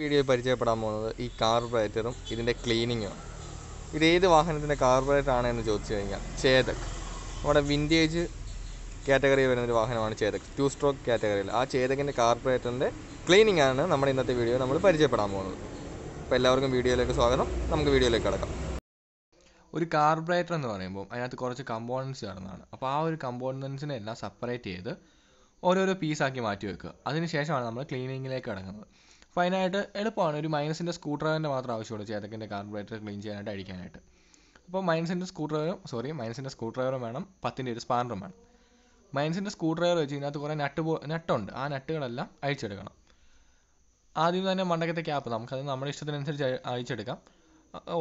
വീഡിയോയിൽ പരിചയപ്പെടാൻ പോകുന്നത് ഈ കാർബറേറ്ററും ഇതിൻ്റെ ക്ലീനിങ്ങും ഇത് ഏത് വാഹനത്തിൻ്റെ കാർബറേറ്റർ ആണ് എന്ന് ചോദിച്ചു കഴിഞ്ഞാൽ ചേതക് നമ്മുടെ വിൻറ്റേജ് കാറ്റഗറി വരുന്നൊരു വാഹനമാണ് ചേതക് ടു സ്ട്രോക്ക് കാറ്റഗറിയിൽ ആ ചേതകിൻ്റെ കാർബറേറ്ററിൻ്റെ ക്ലീനിങ് ആണ് നമ്മുടെ ഇന്നത്തെ വീഡിയോ നമ്മൾ പരിചയപ്പെടാൻ പോകുന്നത് അപ്പോൾ എല്ലാവർക്കും വീഡിയോയിലേക്ക് സ്വാഗതം നമുക്ക് വീഡിയോയിലേക്ക് കിടക്കാം ഒരു കാർബറേറ്റർ എന്ന് പറയുമ്പോൾ അതിനകത്ത് കുറച്ച് കമ്പോണൻസ് ചേർന്നതാണ് അപ്പോൾ ആ ഒരു കമ്പോണൻസിനെ എല്ലാം സെപ്പറേറ്റ് ചെയ്ത് ഓരോരോ പീസാക്കി മാറ്റി വെക്കുക അതിനുശേഷമാണ് നമ്മൾ ക്ലീനിങ്ങിലേക്ക് കിടക്കുന്നത് ഫൈനായിട്ട് എളുപ്പമാണ് ഒരു മൈനസിൻ്റെ സ്ക്രൂ ഡ്രൈവറിൻ്റെ മാത്രം ആവശ്യമുള്ളൂ ചേതക്കിൻ്റെ കാർബറേറ്റർ ക്ലീൻ ചെയ്യാനായിട്ട് അടിക്കാനായിട്ട് അപ്പോൾ മൈനസിൻ്റെ സ്ക്രൂ ഡ്രൈവറും സോറി മൈനസിൻ്റെ സ്ക്രൂ ഡ്രൈവറും വേണം പത്തിൻ്റെ ഒരു സ്പാനറും വേണം മൈനസിൻ്റെ സ്ക്രൂ ഡ്രൈവർ വെച്ച് ഇതിനകത്ത് കുറേ നട്ട് പോ നട്ടുണ്ട് ആ നട്ടുകളെല്ലാം അഴിച്ചെടുക്കണം ആദ്യം തന്നെ മണ്ടക്കത്തെ ക്യാപ്പ് നമുക്കത് നമ്മുടെ ഇഷ്ടത്തിനനുസരിച്ച് അഴിച്ചെടുക്കാം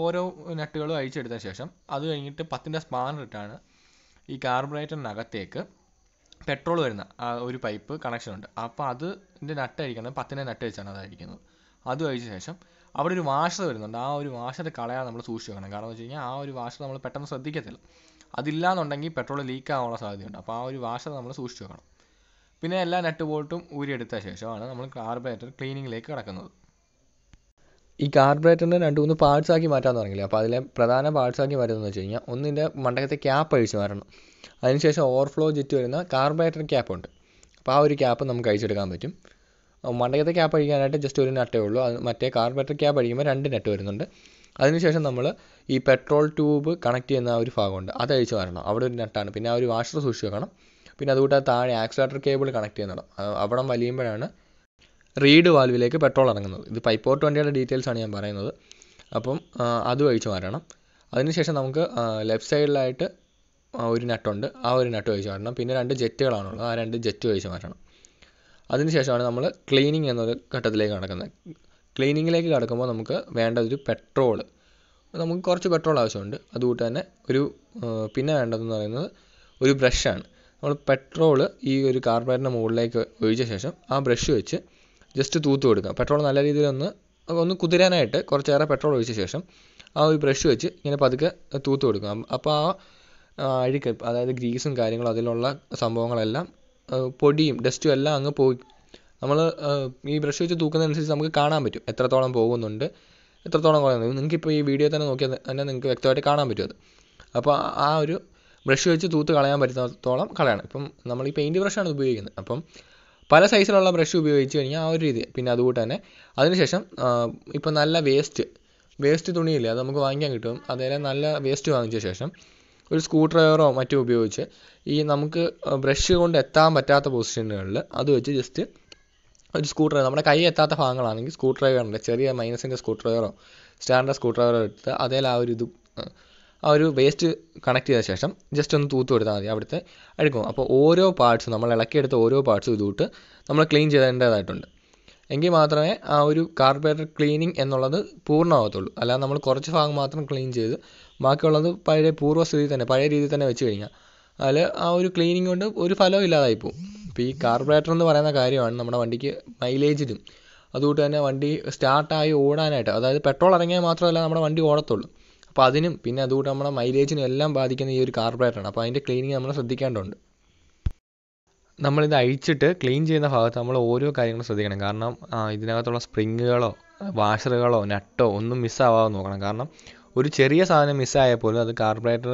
ഓരോ നട്ടുകളും അഴിച്ചെടുത്ത ശേഷം അത് കഴിഞ്ഞിട്ട് പത്തിൻ്റെ സ്പാനർ ഇട്ടാണ് ഈ കാർബറേറ്ററിനകത്തേക്ക് പെട്രോൾ വരുന്ന ആ ഒരു പൈപ്പ് കണക്ഷൻ ഉണ്ട് അപ്പോൾ അതിൻ്റെ നട്ട് അഴിക്കുന്നത് പത്തിൻ്റെ നട്ട് വെച്ചാണ് അത് അത് കഴിച്ച ശേഷം അവിടെ ഒരു വാഷർ വരുന്നുണ്ട് ആ ഒരു വാഷർ കളയാൻ നമ്മൾ സൂക്ഷിച്ച് വെക്കണം കാരണം എന്ന് വെച്ച് കഴിഞ്ഞാൽ ആ ഒരു വാഷർ നമ്മൾ പെട്ടെന്ന് ശ്രദ്ധിക്കത്തില്ല അതില്ലാന്നുണ്ടെങ്കിൽ പെട്രോൾ ലീക്ക് ആവാനുള്ള സാധ്യതയുണ്ട് അപ്പോൾ ആ ഒരു വാഷർ നമ്മൾ സൂക്ഷിച്ച് വെക്കണം പിന്നെ എല്ലാ നട്ട് ബോൾട്ടും ഊരിയെടുത്ത ശേഷമാണ് നമ്മൾ കാർബറേറ്റർ ക്ലീനിങ്ങിലേക്ക് കിടക്കുന്നത് ഈ കാർബറേറ്ററിനെ രണ്ട് മൂന്ന് പാർട്സ് ആക്കി മാറ്റാൻ തുടങ്ങില്ലേ അപ്പോൾ അതിലെ പ്രധാന പാർട്സ് ആക്കി മാറ്റുന്നത് വെച്ച് കഴിഞ്ഞാൽ ഒന്നിൻ്റെ മണ്ടകത്തെ ക്യാപ്പ് അഴിച്ച് മാറ്റണം അതിനുശേഷം ഓവർഫ്ലോ ജെറ്റ് വരുന്ന കാർബറേറ്റർ ഉണ്ട് അപ്പോൾ ആ ഒരു ക്യാപ്പ് നമുക്ക് അഴിച്ചെടുക്കാൻ പറ്റും മണ്ടയത്തെ ക്യാപ്പ് അഴിക്കാനായിട്ട് ജസ്റ്റ് ഒരു നട്ടേ ഉള്ളൂ അത് മറ്റേ കാർബറേറ്റർ ക്യാപ്പ് അഴിക്കുമ്പോൾ രണ്ട് നട്ട് വരുന്നുണ്ട് അതിനുശേഷം നമ്മൾ ഈ പെട്രോൾ ട്യൂബ് കണക്ട് ചെയ്യുന്ന ആ ഒരു ഭാഗമുണ്ട് അത് അഴിച്ചു വരണം അവിടെ ഒരു നട്ടാണ് പിന്നെ ആ ഒരു വാഷർ സൂക്ഷിച്ച് വെക്കണം പിന്നെ അതുകൂട്ട് താഴെ ആക്സിലേറ്റർ കേബിൾ കണക്ട് ചെയ്യുന്നിടം അവിടെ വലിയുമ്പോഴാണ് റീഡ് വാൽവിലേക്ക് പെട്രോൾ ഇറങ്ങുന്നത് ഇത് പൈപ്പ് പോർട്ട് വണ്ടിയുടെ ഡീറ്റെയിൽസ് ആണ് ഞാൻ പറയുന്നത് അപ്പം അതും അഴിച്ചു മാറ്റണം അതിനുശേഷം നമുക്ക് ലെഫ്റ്റ് സൈഡിലായിട്ട് ആ ഒരു നട്ടുണ്ട് ആ ഒരു നട്ട് ഒഴിച്ച് മാറ്റണം പിന്നെ രണ്ട് ആണുള്ളത് ആ രണ്ട് ജെറ്റ് ഒഴിച്ച് മാറ്റണം അതിനുശേഷമാണ് നമ്മൾ ക്ലീനിങ് എന്നൊരു ഘട്ടത്തിലേക്ക് കടക്കുന്നത് ക്ലീനിങ്ങിലേക്ക് കടക്കുമ്പോൾ നമുക്ക് വേണ്ടത് ഒരു പെട്രോൾ നമുക്ക് കുറച്ച് പെട്രോൾ ആവശ്യമുണ്ട് അതുകൂട്ട് തന്നെ ഒരു പിന്നെ വേണ്ടതെന്ന് പറയുന്നത് ഒരു ബ്രഷാണ് നമ്മൾ പെട്രോൾ ഈ ഒരു കാർബറേറ്ററിൻ്റെ മുകളിലേക്ക് ഒഴിച്ച ശേഷം ആ ബ്രഷ് വെച്ച് ജസ്റ്റ് തൂത്ത് കൊടുക്കുക പെട്രോൾ നല്ല രീതിയിൽ ഒന്ന് ഒന്ന് കുതിരാനായിട്ട് കുറച്ചേറെ പെട്രോൾ ഒഴിച്ച ശേഷം ആ ഒരു ബ്രഷ് വെച്ച് ഇങ്ങനെ പതുക്കെ തൂത്ത് കൊടുക്കുക അപ്പോൾ ആ അഴുക്ക് അതായത് ഗ്രീസും കാര്യങ്ങളും അതിലുള്ള സംഭവങ്ങളെല്ലാം പൊടിയും ഡസ്റ്റും എല്ലാം അങ്ങ് പോയി നമ്മൾ ഈ ബ്രഷ് വെച്ച് തൂക്കുന്നതനുസരിച്ച് നമുക്ക് കാണാൻ പറ്റും എത്രത്തോളം പോകുന്നുണ്ട് എത്രത്തോളം കുറയുന്നു നിങ്ങൾക്കിപ്പോൾ ഈ വീഡിയോ തന്നെ നോക്കിയാൽ തന്നെ നിങ്ങൾക്ക് വ്യക്തമായിട്ട് കാണാൻ പറ്റും അത് അപ്പോൾ ആ ഒരു ബ്രഷ് വെച്ച് തൂത്ത് കളയാൻ പറ്റുന്നത്തോളം കളയണം ഇപ്പം നമ്മൾ ഈ പെയിൻറ്റ് ബ്രഷാണ് ഉപയോഗിക്കുന്നത് അപ്പം പല സൈസിലുള്ള ബ്രഷ് ഉപയോഗിച്ച് കഴിഞ്ഞാൽ ആ ഒരു രീതി പിന്നെ അതുകൊണ്ട് തന്നെ അതിനുശേഷം ഇപ്പം നല്ല വേസ്റ്റ് വേസ്റ്റ് തുണിയില്ലേ അത് നമുക്ക് വാങ്ങിക്കാൻ കിട്ടും അതേപോലെ നല്ല വേസ്റ്റ് വാങ്ങിച്ച ശേഷം ഒരു സ്ക്രൂ ഡ്രൈവറോ മറ്റോ ഉപയോഗിച്ച് ഈ നമുക്ക് ബ്രഷ് കൊണ്ട് എത്താൻ പറ്റാത്ത പൊസിഷനുകളിൽ അത് വെച്ച് ജസ്റ്റ് ഒരു സ്ക്രൂ ഡ്രൈവർ നമ്മുടെ കൈ എത്താത്ത ഭാഗങ്ങളാണെങ്കിൽ സ്ക്രൂ ഡ്രൈവറിൻ്റെ ചെറിയ മൈനസിൻ്റെ സ്ക്രൂ ഡ്രൈവറോ സ്റ്റാൻഡ് സ്ക്രൂ ഡ്രൈവറോ എടുത്ത് അതേ ആ ഒരു ഇത് ആ ഒരു വേസ്റ്റ് കണക്ട് ചെയ്ത ശേഷം ജസ്റ്റ് ഒന്ന് തൂത്ത് കൊടുത്താൽ മതി അവിടുത്തെ അഴുക്കും അപ്പോൾ ഓരോ പാർട്സും നമ്മൾ ഇളക്കിയെടുത്ത ഓരോ പാർട്സും ഇതുവിട്ട് നമ്മൾ ക്ലീൻ ചെയ്തേണ്ടതായിട്ടുണ്ട് എങ്കിൽ മാത്രമേ ആ ഒരു കാർബറേറ്റർ ക്ലീനിങ് എന്നുള്ളത് പൂർണ്ണമാകത്തുള്ളൂ അല്ലാതെ നമ്മൾ കുറച്ച് ഭാഗം മാത്രം ക്ലീൻ ചെയ്ത് ബാക്കിയുള്ളത് പഴയ പൂർവ്വസ്ഥിതി തന്നെ പഴയ രീതിയിൽ തന്നെ വെച്ച് കഴിഞ്ഞാൽ അതിൽ ആ ഒരു ക്ലീനിങ് കൊണ്ട് ഒരു ഫലവും ഇല്ലാതായി പോകും ഈ കാർബറേറ്റർ എന്ന് പറയുന്ന കാര്യമാണ് നമ്മുടെ വണ്ടിക്ക് മൈലേജിലും അതുകൊണ്ട് തന്നെ വണ്ടി സ്റ്റാർട്ടായി ഓടാനായിട്ട് അതായത് പെട്രോൾ ഇറങ്ങിയാൽ മാത്രമല്ല നമ്മുടെ വണ്ടി ഓടത്തുള്ളൂ അപ്പോൾ അതിനും പിന്നെ അതുകൊണ്ട് നമ്മുടെ മൈലേജിനും എല്ലാം ബാധിക്കുന്ന ഈ ഒരു കാർബറേറ്ററാണ് അപ്പോൾ അതിൻ്റെ ക്ലീനിങ് നമ്മൾ ശ്രദ്ധിക്കേണ്ടതുണ്ട് നമ്മളിത് അഴിച്ചിട്ട് ക്ലീൻ ചെയ്യുന്ന ഭാഗത്ത് നമ്മൾ ഓരോ കാര്യങ്ങളും ശ്രദ്ധിക്കണം കാരണം ഇതിനകത്തുള്ള സ്പ്രിങ്ങുകളോ വാഷറുകളോ നട്ടോ ഒന്നും മിസ്സാവാതെ നോക്കണം കാരണം ഒരു ചെറിയ സാധനം മിസ്സായാൽ പോലും അത് കാർബറേറ്റർ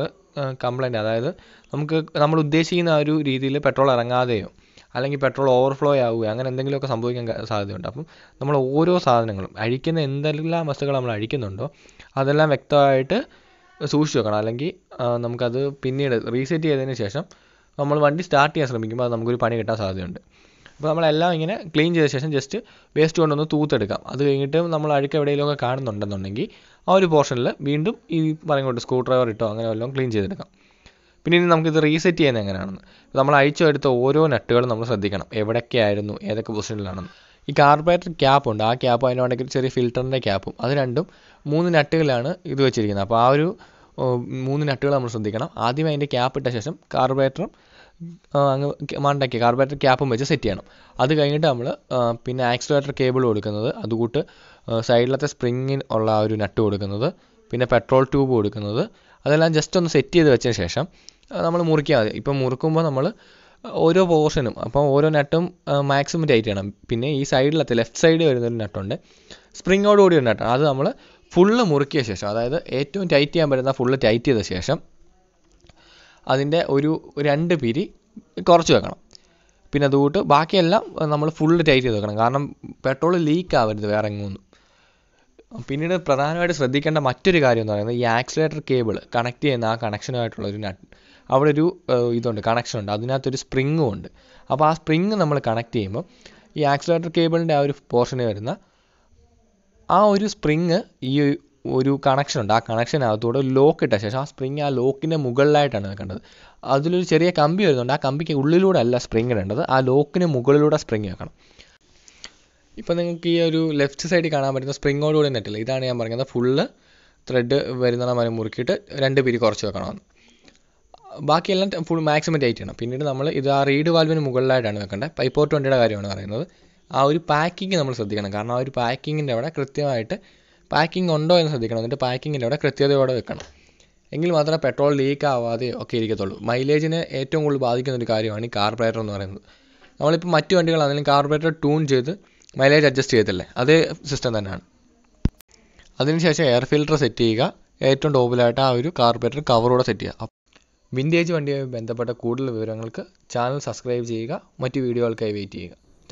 കംപ്ലൈൻറ്റ് അതായത് നമുക്ക് നമ്മൾ ഉദ്ദേശിക്കുന്ന ആ ഒരു രീതിയിൽ പെട്രോൾ ഇറങ്ങാതെയോ അല്ലെങ്കിൽ പെട്രോൾ ഓവർഫ്ലോ ആവുകയോ അങ്ങനെ എന്തെങ്കിലുമൊക്കെ സംഭവിക്കാൻ സാധ്യതയുണ്ട് അപ്പം നമ്മൾ ഓരോ സാധനങ്ങളും അഴിക്കുന്ന എന്തെല്ലാം വസ്തുക്കൾ നമ്മൾ അഴിക്കുന്നുണ്ടോ അതെല്ലാം വ്യക്തമായിട്ട് സൂക്ഷിച്ച് വെക്കണം അല്ലെങ്കിൽ നമുക്കത് പിന്നീട് റീസെറ്റ് ചെയ്തതിന് ശേഷം നമ്മൾ വണ്ടി സ്റ്റാർട്ട് ചെയ്യാൻ ശ്രമിക്കുമ്പോൾ അത് നമുക്കൊരു പണി കിട്ടാൻ സാധ്യതയുണ്ട് അപ്പോൾ നമ്മളെല്ലാം ഇങ്ങനെ ക്ലീൻ ചെയ്ത ശേഷം ജസ്റ്റ് വേസ്റ്റ് കൊണ്ടൊന്ന് തൂത്തെടുക്കാം അത് കഴിഞ്ഞിട്ട് നമ്മൾ അഴുക്ക് എവിടെയെങ്കിലുമൊക്കെ കാണുന്നുണ്ടെന്നുണ്ടെങ്കിൽ ആ ഒരു പോർഷനിൽ വീണ്ടും ഈ കൊണ്ട് സ്ക്രൂ ഡ്രൈവർ ഇട്ടോ അങ്ങനെ വല്ലതും ക്ലീൻ ചെയ്തെടുക്കാം പിന്നെ ഇനി നമുക്കിത് റീസെറ്റ് ചെയ്യുന്നത് എങ്ങനെയാണെന്ന് നമ്മൾ അഴിച്ചു എടുത്ത ഓരോ നട്ടുകളും നമ്മൾ ശ്രദ്ധിക്കണം എവിടെയൊക്കെയായിരുന്നു ഏതൊക്കെ പൊസിഷനിലാണെന്ന് ഈ കാർബറേറ്റർ ക്യാപ്പ് ഉണ്ട് ആ ക്യാപ്പ് അതിനുണ്ടെങ്കിൽ ചെറിയ ഫിൽറ്ററിൻ്റെ ക്യാപ്പും അത് രണ്ടും മൂന്ന് നട്ടുകളിലാണ് ഇത് വെച്ചിരിക്കുന്നത് അപ്പോൾ ആ ഒരു മൂന്ന് നട്ടുകൾ നമ്മൾ ശ്രദ്ധിക്കണം ആദ്യം അതിൻ്റെ ക്യാപ്പ് ഇട്ട ശേഷം കാർബറേറ്ററും അങ്ങ് മണ്ടയ്ക്ക് കാർബറേറ്റർ ക്യാപ്പും വെച്ച് സെറ്റ് ചെയ്യണം അത് കഴിഞ്ഞിട്ട് നമ്മൾ പിന്നെ ആക്സിലേറ്റർ കേബിൾ കൊടുക്കുന്നത് അതുകൂട്ട് സൈഡിലത്തെ സ്പ്രിങ്ങിന് ഉള്ള ആ ഒരു നട്ട് കൊടുക്കുന്നത് പിന്നെ പെട്രോൾ ട്യൂബ് കൊടുക്കുന്നത് അതെല്ലാം ജസ്റ്റ് ഒന്ന് സെറ്റ് ചെയ്ത് വെച്ചതിന് ശേഷം നമ്മൾ മുറിക്കുക മതി ഇപ്പം മുറുക്കുമ്പോൾ നമ്മൾ ഓരോ പോർഷനും അപ്പോൾ ഓരോ നട്ടും മാക്സിമം ടൈറ്റ് ചെയ്യണം പിന്നെ ഈ സൈഡിലത്തെ ലെഫ്റ്റ് സൈഡ് വരുന്ന ഒരു നട്ടുണ്ട് സ്പ്രിങ്ങോട് കൂടി ഒരു നട്ടാണ് അത് നമ്മൾ ഫുള്ള് മുറുക്കിയ ശേഷം അതായത് ഏറ്റവും ടൈറ്റ് ചെയ്യാൻ പറ്റുന്ന ഫുള്ള് ടൈറ്റ് ചെയ്ത ശേഷം അതിൻ്റെ ഒരു രണ്ട് പിരി കുറച്ച് വെക്കണം പിന്നെ അതുകൊണ്ട് ബാക്കിയെല്ലാം നമ്മൾ ഫുള്ള് ടൈറ്റ് ചെയ്ത് വെക്കണം കാരണം പെട്രോൾ ലീക്ക് ആവരുത് വേറെ എങ്ങൊന്നും പിന്നീട് പ്രധാനമായിട്ട് ശ്രദ്ധിക്കേണ്ട മറ്റൊരു കാര്യം എന്ന് പറയുന്നത് ഈ ആക്സിലേറ്റർ കേബിൾ കണക്ട് ചെയ്യുന്ന ആ കണക്ഷനുമായിട്ടുള്ള ഒരു നട്ട് അവിടെ ഒരു ഇതുണ്ട് കണക്ഷൻ ഉണ്ട് അതിനകത്തൊരു സ്പ്രിങ്ങും ഉണ്ട് അപ്പോൾ ആ സ്പ്രിങ് നമ്മൾ കണക്ട് ചെയ്യുമ്പോൾ ഈ ആക്സിലേറ്റർ കേബിളിൻ്റെ ആ ഒരു പോർഷന് വരുന്ന ആ ഒരു സ്പ്രിങ് ഈ ഒരു കണക്ഷൻ ഉണ്ട് ആ കണക്ഷനകത്തൂടെ ലോക്ക് ഇട്ട ശേഷം ആ സ്പ്രിങ് ആ ലോക്കിൻ്റെ മുകളിലായിട്ടാണ് നിൽക്കേണ്ടത് അതിലൊരു ചെറിയ കമ്പി വരുന്നുണ്ട് ആ കമ്പിക്ക് ഉള്ളിലൂടെ അല്ല സ്പ്രിങ് ഇടേണ്ടത് ആ ലോക്കിന് മുകളിലൂടെ സ്പ്രിങ് വെക്കണം ഇപ്പോൾ നിങ്ങൾക്ക് ഈ ഒരു ലെഫ്റ്റ് സൈഡിൽ കാണാൻ പറ്റുന്ന സ്പ്രിങ്ങോട് കൂടി നെറ്റില്ല ഇതാണ് ഞാൻ പറഞ്ഞത് ഫുള്ള് ത്രെഡ് വരുന്നതാണ് മരം മുറുക്കിയിട്ട് രണ്ട് പിരി കുറച്ച് വെക്കണമെന്ന് ബാക്കിയെല്ലാം ഫുൾ മാക്സിമം ടൈറ്റ് ചെയ്യണം പിന്നീട് നമ്മൾ ഇത് ആ റീഡ് വാൽവിന് മുകളിലായിട്ടാണ് വെക്കേണ്ടത് പൈപ്പ് വണ്ടിയുടെ കാര്യമാണ് പറയുന്നത് ആ ഒരു പാക്കിങ് നമ്മൾ ശ്രദ്ധിക്കണം കാരണം ആ ഒരു പാക്കിങ്ങിൻ്റെ അവിടെ കൃത്യമായിട്ട് പാക്കിംഗ് ഉണ്ടോ എന്ന് ശ്രദ്ധിക്കണം എന്നിട്ട് പാക്കിങ്ങിൻ്റെ അവിടെ കൃത്യതയോടെ വെക്കണം എങ്കിൽ മാത്രമേ പെട്രോൾ ലീക്ക് ആവാതെ ഒക്കെ ഇരിക്കത്തുള്ളൂ മൈലേജിനെ ഏറ്റവും കൂടുതൽ ബാധിക്കുന്ന ഒരു കാര്യമാണ് ഈ കാർബറേറ്റർ എന്ന് പറയുന്നത് നമ്മളിപ്പോൾ മറ്റു വണ്ടികളാണെങ്കിലും കാർബറേറ്റർ ട്യൂൺ ചെയ്ത് മൈലേജ് അഡ്ജസ്റ്റ് ചെയ്യത്തില്ലേ അതേ സിസ്റ്റം തന്നെയാണ് അതിനുശേഷം എയർ ഫിൽട്ടർ സെറ്റ് ചെയ്യുക ഏറ്റവും ടോപ്പിലായിട്ട് ആ ഒരു കാർബറേറ്റർ കവറോടെ സെറ്റ് ചെയ്യുക വിൻറ്റേജ് വണ്ടിയുമായി ബന്ധപ്പെട്ട കൂടുതൽ വിവരങ്ങൾക്ക് ചാനൽ സബ്സ്ക്രൈബ് ചെയ്യുക മറ്റ് വീഡിയോകൾക്കായി വെയിറ്റ് ചെയ്യുക